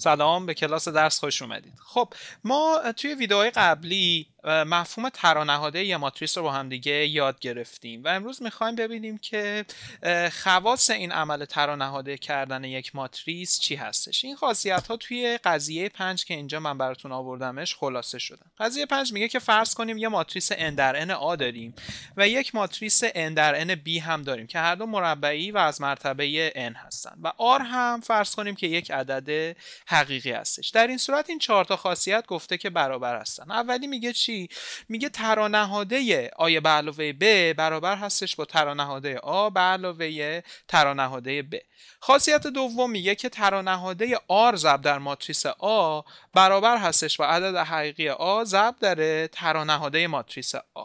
سلام به کلاس درس خوش اومدید خب ما توی ویدئوهای قبلی مفهوم ترانهاده یا ماتریس رو با هم دیگه یاد گرفتیم و امروز میخوایم ببینیم که خواص این عمل ترانهاده کردن یک ماتریس چی هستش این خاصیت ها توی قضیه پنج که اینجا من براتون آوردمش خلاصه شده قضیه پنج میگه که فرض کنیم یه ماتریس n در n a داریم و یک ماتریس n در n b هم داریم که هر دو مربعی و از مرتبه n هستن و r هم فرض کنیم که یک عدد حقیقی هستش در این صورت این چهار تا خاصیت گفته که برابر هستن اولی میگه چی میگه ترانهاده آ به علاوه ب برابر هستش با ترانهاده آ به علاوه ترانهاده ب خاصیت دوم میگه که ترانهاده آر ضرب در ماتریس آ برابر هستش با عدد حقیقی آ ضرب در ترانهاده ماتریس آ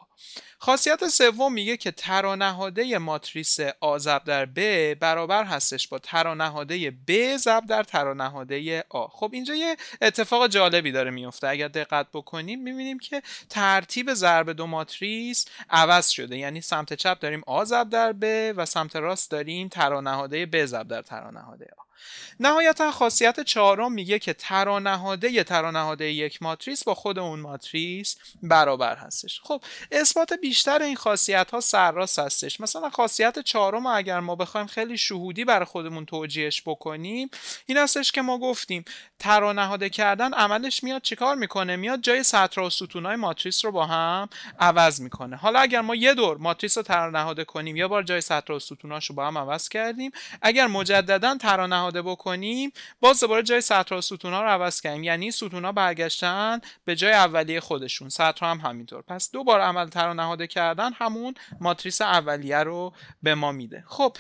خاصیت سوم میگه که ترانهاده ماتریس آ ضرب در ب برابر هستش با ترانهاده ب ضرب در ترانهاده آ خب اینجا یه اتفاق جالبی داره میفته اگر دقت بکنیم میبینیم که ترتیب ضرب دو ماتریس عوض شده یعنی سمت چپ داریم آ ضرب در ب و سمت راست داریم ترانهاده ب ضرب در ترانهاده آ نهایتا خاصیت چهارم میگه که ترانهاده ترانهاده یک ماتریس با خود اون ماتریس برابر هستش خب بیشتر این خاصیت ها سرراست هستش مثلا خاصیت چهارم اگر ما بخوایم خیلی شهودی بر خودمون توجیهش بکنیم این هستش که ما گفتیم ترانهاده کردن عملش میاد چیکار میکنه میاد جای سطر و های ماتریس رو با هم عوض میکنه حالا اگر ما یه دور ماتریس رو ترانهاده کنیم یه بار جای سطر و ستوناش رو با هم عوض کردیم اگر مجددا ترانهاده بکنیم باز دوباره جای سطر و ستونا رو عوض کردیم یعنی ستونا برگشتن به جای اولیه خودشون سطر هم همینطور پس دو بار عمل تر نهاده کردن همون ماتریس اولیه رو به ما میده خب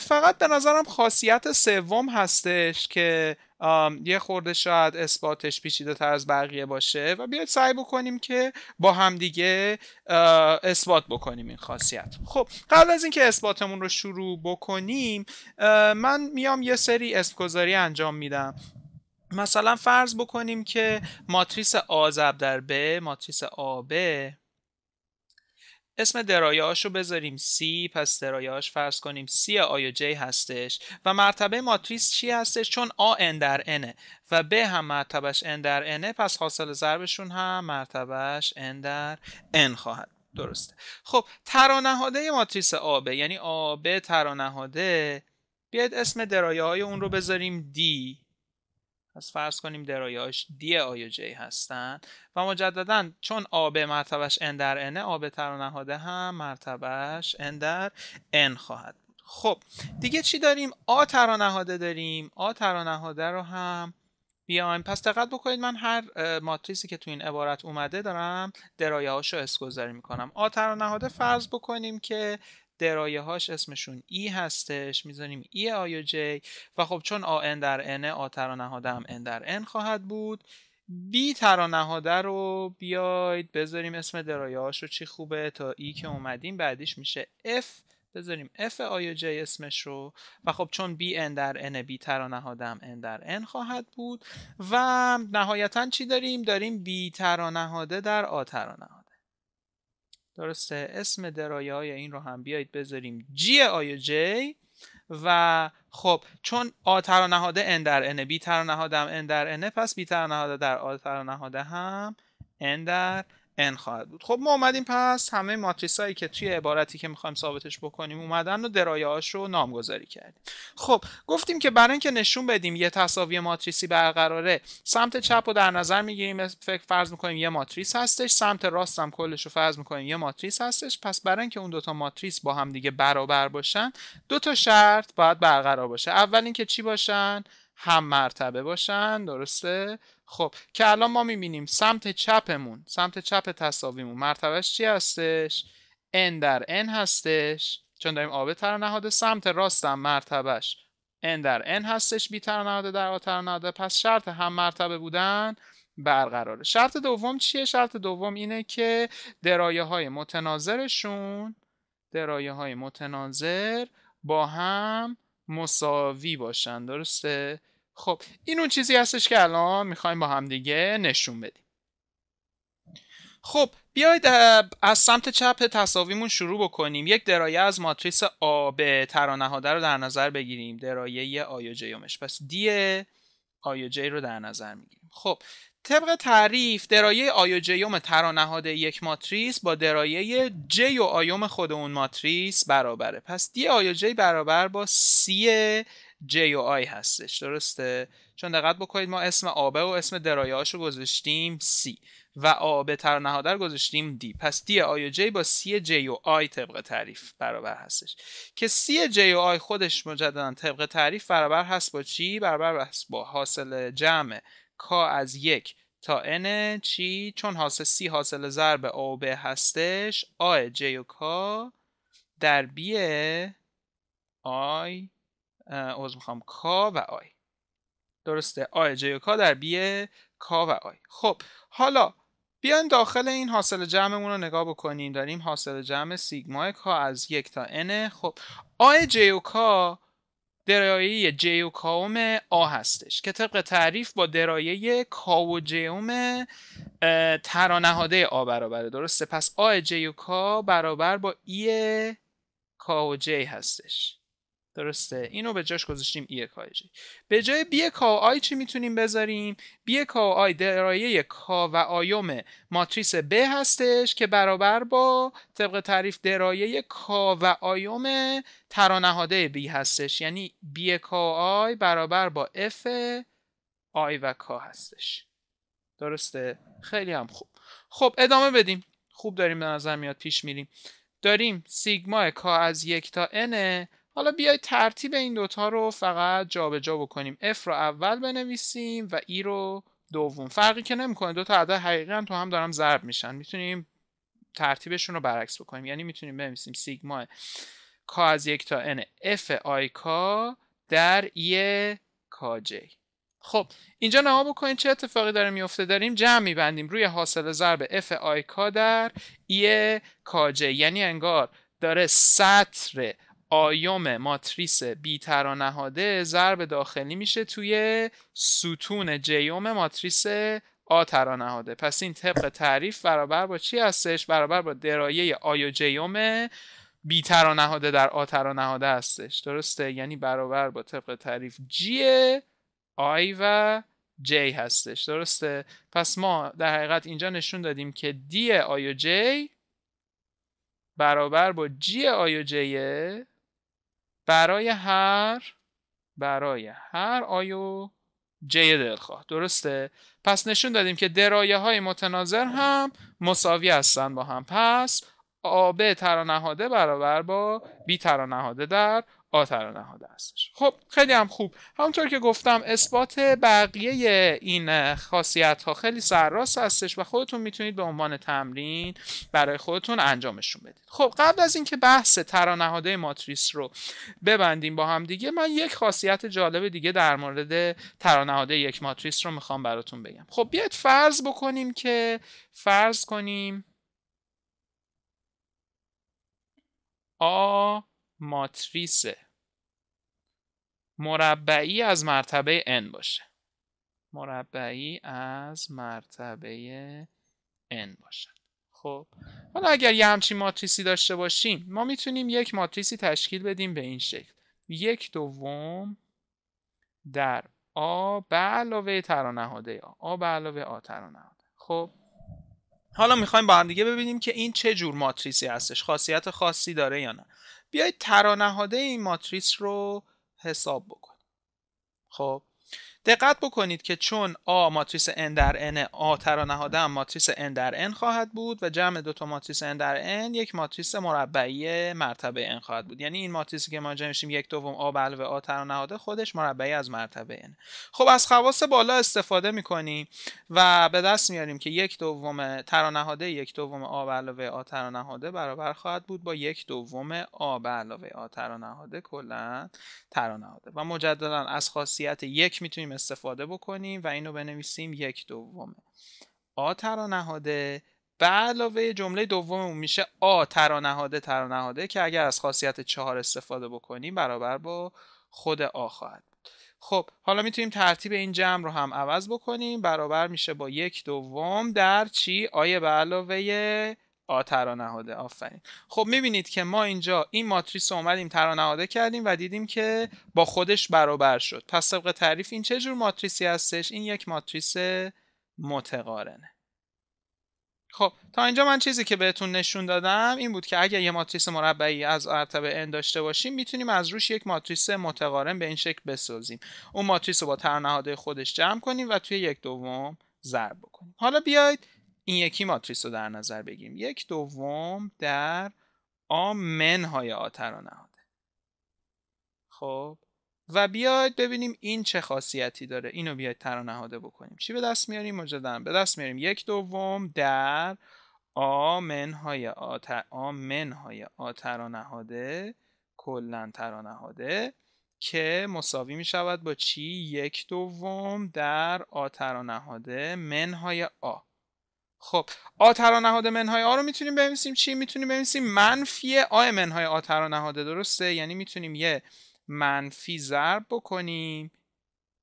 فقط به نظرم خاصیت سوم هستش که یه خورده شاید اثباتش پیچیده تر از بقیه باشه و بیاید سعی بکنیم که با همدیگه اثبات بکنیم این خاصیت خب قبل از اینکه اثباتمون رو شروع بکنیم من میام یه سری اسمگذاری انجام میدم مثلا فرض بکنیم که ماتریس آزب در ب ماتریس آب اسم درایه رو بذاریم C پس درایه فرض کنیم C آیا J هستش و مرتبه ماتریس چی هستش چون آ N در N و B هم مرتبش N در N پس حاصل ضربشون هم مرتبش N در N خواهد درسته خب ترانهاده ماتریس آبه یعنی ب ترانهاده بیاید اسم درایه های اون رو بذاریم D پس فرض کنیم درایاش دی آی و جی هستن و مجددا چون آب مرتبش ان در ان آب تر نهاده هم مرتبش ان در ان خواهد بود خب دیگه چی داریم آ تر داریم آ تر رو هم بیایم پس دقت بکنید من هر ماتریسی که تو این عبارت اومده دارم درایه هاش رو گذاری میکنم آ تر فرض بکنیم که درایه هاش اسمشون ای هستش میذاریم ای آی و جی و خب چون آ ان در ان آ ترانهاده هم ان در ان خواهد بود بی ترانهاده رو بیاید بذاریم اسم درایه هاش رو چی خوبه تا ای که اومدیم بعدیش میشه اف بذاریم اف آی و جی اسمش رو و خب چون بی ان در ان بی ترانهاده هم هم در ان خواهد بود و نهایتا چی داریم؟ داریم بی ترانهاده در آ نهاده درسته اسم درایه های این رو هم بیایید بذاریم جی آی جی و خب چون آ تر نهاده ان در ان بی تر هم ان در ان پس بی تر در آ نهاده هم ان در n خواهد بود خب ما اومدیم پس همه ماتریس هایی که توی عبارتی که میخوایم ثابتش بکنیم اومدن و درایه هاش رو نامگذاری کردیم خب گفتیم که برای اینکه نشون بدیم یه تصاوی ماتریسی برقراره سمت چپ رو در نظر میگیریم فکر فرض میکنیم یه ماتریس هستش سمت راست هم کلش رو فرض میکنیم یه ماتریس هستش پس برای اینکه اون دوتا ماتریس با هم دیگه برابر باشن دو تا شرط باید برقرار باشه اول اینکه چی باشن هم مرتبه باشن درسته خب که الان ما میبینیم سمت چپمون سمت چپ تصاویمون مرتبهش چی هستش n در n هستش چون داریم آب تر نهاده سمت راستم مرتبهش n در n هستش بی نهاده در آ نهاده پس شرط هم مرتبه بودن برقراره شرط دوم چیه شرط دوم اینه که درایه های متناظرشون درایه های متناظر با هم مساوی باشن درسته خب این اون چیزی هستش که الان میخوایم با همدیگه نشون بدیم خب بیاید از سمت چپ تصاویمون شروع بکنیم یک درایه از ماتریس آب به ترانهاده رو در نظر بگیریم درایه ی و جیومش پس دی آی رو در نظر میگیریم خب طبق تعریف درایه و جیوم ترانهاده یک ماتریس با درایه جی و آیوم خود اون ماتریس برابره پس دی و جی برابر با سی جی و آی هستش درسته چون دقت بکنید ما اسم آبه و اسم درایه رو گذاشتیم سی و آبه ترانهاده رو گذاشتیم دی پس دی آی و جی با سی جی و آی طبق تعریف برابر هستش که سی جی و آی خودش مجددا طبق تعریف برابر هست با چی برابر هست با حاصل جمع کا از یک تا n چی چون حاصل سی حاصل ضرب a به هستش آی j و کا در b آی اوز میخوام کا و آی درسته آی j و کا در b کا و آی خب حالا بیان داخل این حاصل جمعمون رو نگاه بکنیم داریم حاصل جمع سیگما کا از یک تا n خب آی j و کا درایه کاوم آ هستش که طبق تعریف با درایه کاو جیوم ترانهاده آ برابره درسته پس آ کا برابر با ای کاو جی هستش درسته اینو به جاش گذاشتیم ای جی به جای بی کا و آی چی میتونیم بذاریم بی کا و آی درایه کا و آیوم ماتریس ب هستش که برابر با طبق تعریف درایه کا و آیوم ترانهاده بی هستش یعنی بی کا آی برابر با اف آی و کا هستش درسته خیلی هم خوب خب ادامه بدیم خوب داریم به نظر میاد پیش میریم داریم سیگما کا از یک تا n حالا بیای ترتیب این دوتا رو فقط جابجا جا بکنیم F رو اول بنویسیم و ای e رو دوم فرقی که نمیکنه دو تا عدد حقیقی تو هم دارم ضرب میشن میتونیم ترتیبشون رو برعکس بکنیم یعنی میتونیم بنویسیم سیگما کا از یک تا n f آی کا در ای کا جی خب اینجا نما بکنید چه اتفاقی داره میفته داریم جمع میبندیم روی حاصل ضرب f آی کا در ای کا جی یعنی انگار داره سطر آیوم ماتریس بیترانهاده ضرب داخلی میشه توی ستون جیوم ماتریس آترانهاده. پس این طبق تعریف برابر با چی هستش برابر با درایه آیو جیوم بیترانهاده در آترانهاده هستش درسته یعنی برابر با طبق تعریف جی آی و جی هستش درسته پس ما در حقیقت اینجا نشون دادیم که دی آیو جی برابر با جی آیو جیه برای هر برای هر آیو جی دلخواه درسته پس نشون دادیم که درایه های متناظر هم مساوی هستند با هم پس آب ترانهاده برابر با بی ترانهاده در آتر نهاده هستش خب خیلی هم خوب همونطور که گفتم اثبات بقیه این خاصیت ها خیلی سرراست هستش و خودتون میتونید به عنوان تمرین برای خودتون انجامشون بدید خب قبل از اینکه بحث ترانهاده ماتریس رو ببندیم با هم دیگه من یک خاصیت جالب دیگه در مورد ترانهاده یک ماتریس رو میخوام براتون بگم خب بیاید فرض بکنیم که فرض کنیم آ ماتریسه مربعی از مرتبه n باشه مربعی از مرتبه n باشه خب حالا اگر یه همچین ماتریسی داشته باشیم ما میتونیم یک ماتریسی تشکیل بدیم به این شکل یک دوم در آ به علاوه ترانهاده A به علاوه آ ترانهاده. خب حالا میخوایم با هم دیگه ببینیم که این چه جور ماتریسی هستش خاصیت خاصی داره یا نه بیایید ترانهاده این ماتریس رو حساب بکن خب دقت بکنید که چون A ماتریس n در n A ترا نهاده ماتریس n در n خواهد بود و جمع دو تا ماتریس n در n یک ماتریس مربعی مرتبه n خواهد بود یعنی این ماتریسی که ما جمع یک دوم A علاوه A ترا خودش مربعی از مرتبه n خب از خواص بالا استفاده میکنیم و به دست میاریم که یک دوم ترا نهاده یک دوم A علاوه A ترا نهاده برابر خواهد بود با یک دوم A به علاوه A ترا نهاده کلا ترا و مجددا از خاصیت یک میتونیم استفاده بکنیم و اینو بنویسیم یک دوم آ ترانهاده به علاوه جمله دوممون میشه آ ترانهاده ترانهاده که اگر از خاصیت چهار استفاده بکنیم برابر با خود آ خواهد خب حالا میتونیم ترتیب این جمع رو هم عوض بکنیم برابر میشه با یک دوم در چی آیه به علاوه آ ترانهاده آفرین خب میبینید که ما اینجا این ماتریس رو اومدیم ترانهاده کردیم و دیدیم که با خودش برابر شد پس طبق تعریف این چه جور ماتریسی هستش این یک ماتریس متقارنه خب تا اینجا من چیزی که بهتون نشون دادم این بود که اگر یه ماتریس مربعی از مرتبه n داشته باشیم میتونیم از روش یک ماتریس متقارن به این شکل بسازیم اون ماتریس رو با ترانهاده خودش جمع کنیم و توی یک دوم ضرب کنیم حالا بیاید این یکی ماتریس رو در نظر بگیریم یک دوم در های آتر رو نهاده خب و بیاید ببینیم این چه خاصیتی داره اینو بیاید تر بکنیم چی به دست میاریم مجددا به دست میاریم یک دوم در های آتر های آتر و نهاده کلا تر که مساوی می شود با چی یک دوم در آتر و منهای آ خب آ نهاد منهای آ رو میتونیم بنویسیم چی میتونیم بنویسیم منفی آ منهای آ درسته یعنی میتونیم یه منفی ضرب بکنیم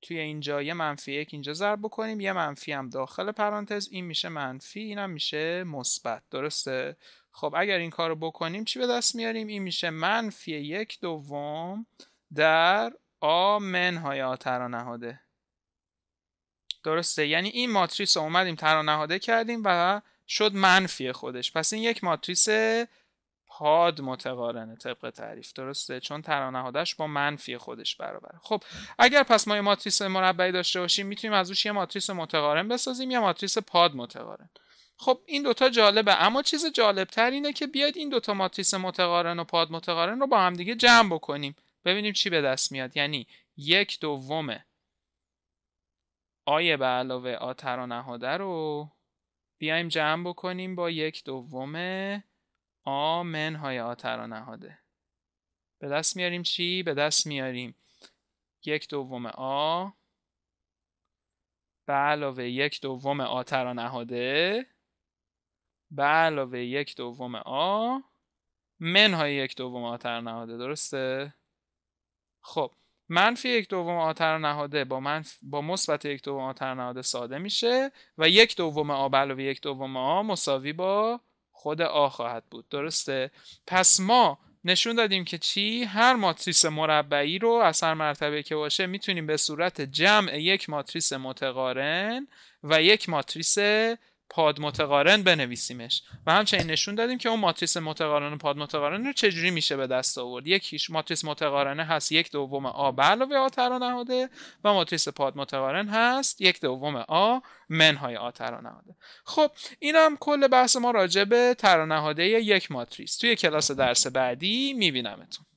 توی اینجا یه منفی یک اینجا ضرب بکنیم یه منفی هم داخل پرانتز این میشه منفی اینم میشه مثبت درسته خب اگر این کار رو بکنیم چی به دست میاریم این میشه منفی یک دوم در آ منهای آ نهاده درسته یعنی این ماتریس رو اومدیم ترانهاده کردیم و شد منفی خودش پس این یک ماتریس پاد متقارنه طبق تعریف درسته چون ترانهادش با منفی خودش برابره خب اگر پس ما یه ماتریس مربعی داشته باشیم میتونیم از روش یه ماتریس متقارن بسازیم یه ماتریس پاد متقارن خب این دوتا جالبه اما چیز جالبتر اینه که بیاید این دوتا ماتریس متقارن و پاد متقارن رو با همدیگه جمع بکنیم ببینیم چی به دست میاد یعنی یک دومه. آیه به علاوه آ ترانهاده رو بیایم جمع بکنیم با یک دوم آ های آ ترانهاده به دست میاریم چی؟ به دست میاریم یک دوم آ به علاوه یک دوم آ ترانهاده به علاوه یک دوم آ منهای یک دوم آ ترانهاده درسته؟ خب منفی یک دوم آتر نهاده با منف... با مثبت یک دوم آتر نهاده ساده میشه و یک دوم آ یک دوم آ مساوی با خود آ خواهد بود درسته پس ما نشون دادیم که چی هر ماتریس مربعی رو از هر مرتبه که باشه میتونیم به صورت جمع یک ماتریس متقارن و یک ماتریس پاد متقارن بنویسیمش و همچنین نشون دادیم که اون ماتریس متقارن و پاد متقارن رو چجوری میشه به دست آورد یکیش ماتریس متقارنه هست یک دوم آ به علاوه آ نهاده و ماتریس پاد متقارن هست یک دوم آ منهای آ ترانهاده خب این هم کل بحث ما راجع به ترانهاده یک ماتریس توی کلاس درس بعدی میبینمتون